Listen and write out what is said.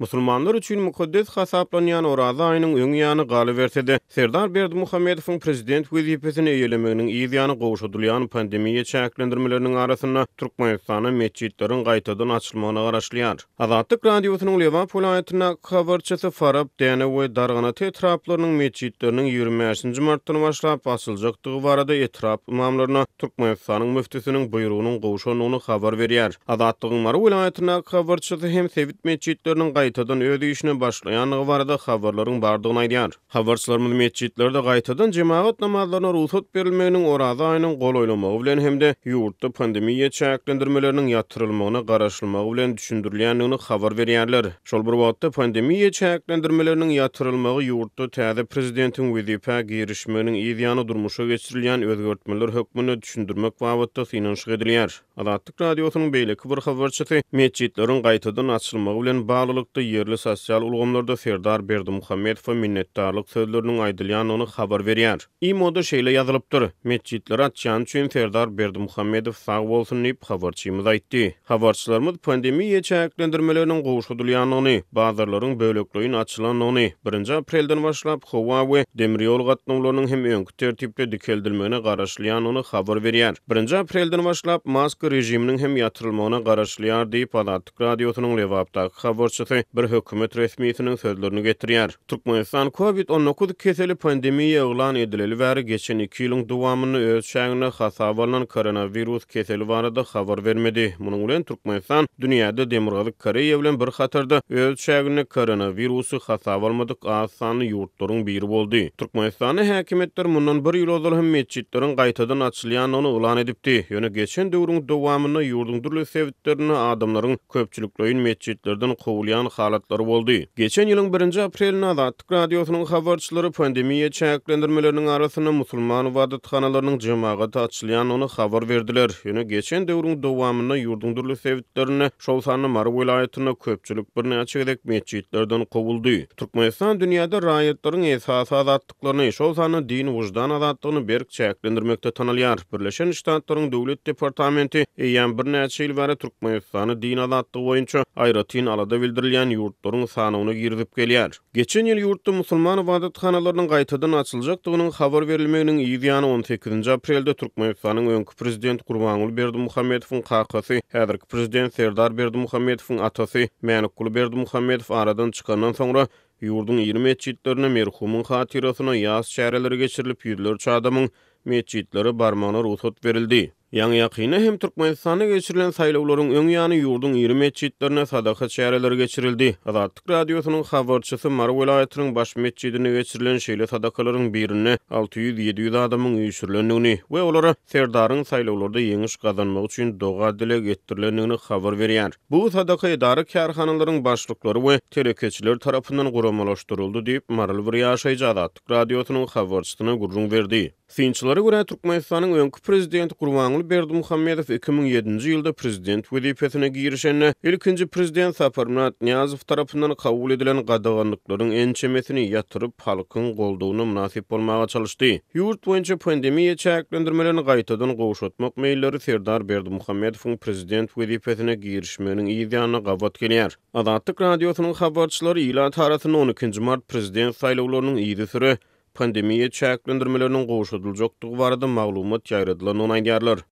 Musulmanlar üçin mukaddes hasaplanýan Oraza aýynyň öňýany galy berdi. Serdar Berdi Muhammedowyň prezident wezipetini ýelemegiň ýeňýany gowşudylýan pandemiýa çäklendirmeleriniň arasynda Türkmenistanyň meçitleriniň gaýtadan açylmagyna garaşlyar. Azatlyk radiosynyň Lewan polanetine habarçysy Farab we dargyna tetraplarynyň meçitleriniň 20-nji martdan başlap basyljakdygy barada etrap imamlaryna Türkmenistanyň müftüsiniň buyrugynyň gowşanyny habar berýär. Azatlygyň Mary polanetine habarçysy hem Sevit meçitleriniň gaýtadan öýdi işini başlaýan gowarda habarlaryň bardygyny aýdýar. Habarçylar bilen meçitler gaýtadan jemaat namazlaryna ruhsat berilmeýiniň orada aýnyň gol oýlamagy bilen hem de ýurtda pandemiýa çäklendirmelerini ýatyrylmagyna garaşylmagy bilen düşündirilýändigini habar berýärler. Şol bir wagtda pandemiýa çäklendirmelerini ýatyrylmagy ýurtda täze prezidentiň wezipä girişmeniň ýa-da durmuşa geçirilýän özgörtmeler hökmüne düşündirmek wagtda synanşyk Aratdyk radioýosuny beýle, Kövräkhowçyty, meçgitlärin gaýtadan açylmagy bilen baglanykly ýerli sosial ulgamlarda Ferdar Berdi Mohammedow minnetdarlyk sözlerini aýtdyryýany habar berýär. I moda şeýle yazylypdyr: Meçgitlere çan şu Ferdar Berdi Mohammedow sag bolsun diýip habarçymyz aýtdy. Habarçylarmyz pandemiýa çäklendirmelerini gowşudylanyny, baýgylaryň bölüklügin açylanlaryny 1-nji aprelden başlap, Huawei we demriýol hem öňkü tertipde geldirmegine garaşlyýanyny habar berýär. 1-nji aprelden başlap mask rejiminin hem yatırılmağına qarşılayar deyip Adatik Radiosunun levabdaki xaborçısı bir hökumet resmiyisinin sözlerini getiriyar. Turkmenistan COVID-19 keseli pandemiyi eğlan edileli vəri geçen iki ilin duvamını öz şəhəni xasavarlan koronavirus keseli vəri da xavar vermedi. Munun ulen Turkmenistan dünyada demirqalik kare yevlen bir xatarda öz şəhəni koronavirusu xasavarmadik asanı yurtların bir boldi. Turkmenistanı həkimetler munun bir yy yy yy yy yy yy yy yy yy yy yy yy yy dowamyny ýurdun durly sewitlerini adamlaryň köpçülüklüýin meçitlerden howlyan halatlar boldy. Geçen ýylyň 1-nji aprelini Azatlyk radiosynyň habarçylary pandemiýa çäklendirmeleriniň arasyna musulman wadatxanalarynyň jemagat açylýan ony habar berdiler. Ýöne geçen döwrüň dowamyny ýurdun durly sewitlerini Şowsanyň Mary welaýatyna köpçülük bir näçe gedek meçitlerden Türkmenistan dünýäde raýatlaryň esas azatlyklaryny Şowsanyň din wujdan azatlygyny berk çäklendirmekde tanalýar. Birleşen Ştatlaryň döwlet departamenti eýen bir näçe ýyl bäri Türkmenistany dini adatdy boýunça aýratyn alada bildirilýän ýurtlaryň sanawyna girip gelýär. Geçen ýyl ýurtda musulman ibadatxanalarynyň gaýtadan açyljakdygynyň habar berilmegini ýygyany 18-nji aprelde Türkmenistanyň öňkü prezidenti Gurbanuly Berdimuhammedowyň kakasy, häzirki prezident Serdar Berdimuhammedowyň atasy Mänikuly Berdimuhammedow aradan çykandan sonra ýurdun 20 meçitlerini merhumyň hatirasyna yaz şäherlere geçirilip ýurlar çadamın meçitleri barmanlar uzat verildi. Yang yakyna hem Türkmenistan'a geçirilen saylovların ön yanı yurdun iri meçitlerine sadaka çayarları geçirildi. Azatlık Radyosu'nun havarçısı Mar Velayatı'nın baş meçidine geçirilen şeyle sadakaların birine 600-700 adamın uyuşurlenini ve olara Serdar'ın saylovlarda yeniş kazanmak için doğa dile getirilenini havar veriyar. Bu sadaka idari kârhanaların başlıkları ve terekeçiler tarafından kuramalaştırıldı deyip Maral Vriyaşayca Azatlık Radyosu'nun havarçısına gurrun verdi. Sinçilere göre Türkmenistan'ın önkü prezidenti Kurvanlı Berdi 2007-nji ýylda prezident wezipetine girişende ilkinji prezident Saparmat Niyazow tarapyndan kabul edilen gadagannyklaryň ençemesini ýatyryp halkyň goldugyny olmağa bolmaga çalyşdy. Ýurt boýunça pandemiýa çäklendirmelerini gaýtadan gowşatmak meýilleri Serdar Berdi prezident wezipetine girişmeniň ýa-da gabat gelýär. Adatlyk radiosynyň habarçylary ýa 12-nji mart prezident saýlawlarynyň ýa pandemiýa çäklendirmelerini goşudyljakdygy barada maglumat ýaýradylan onaýdylar.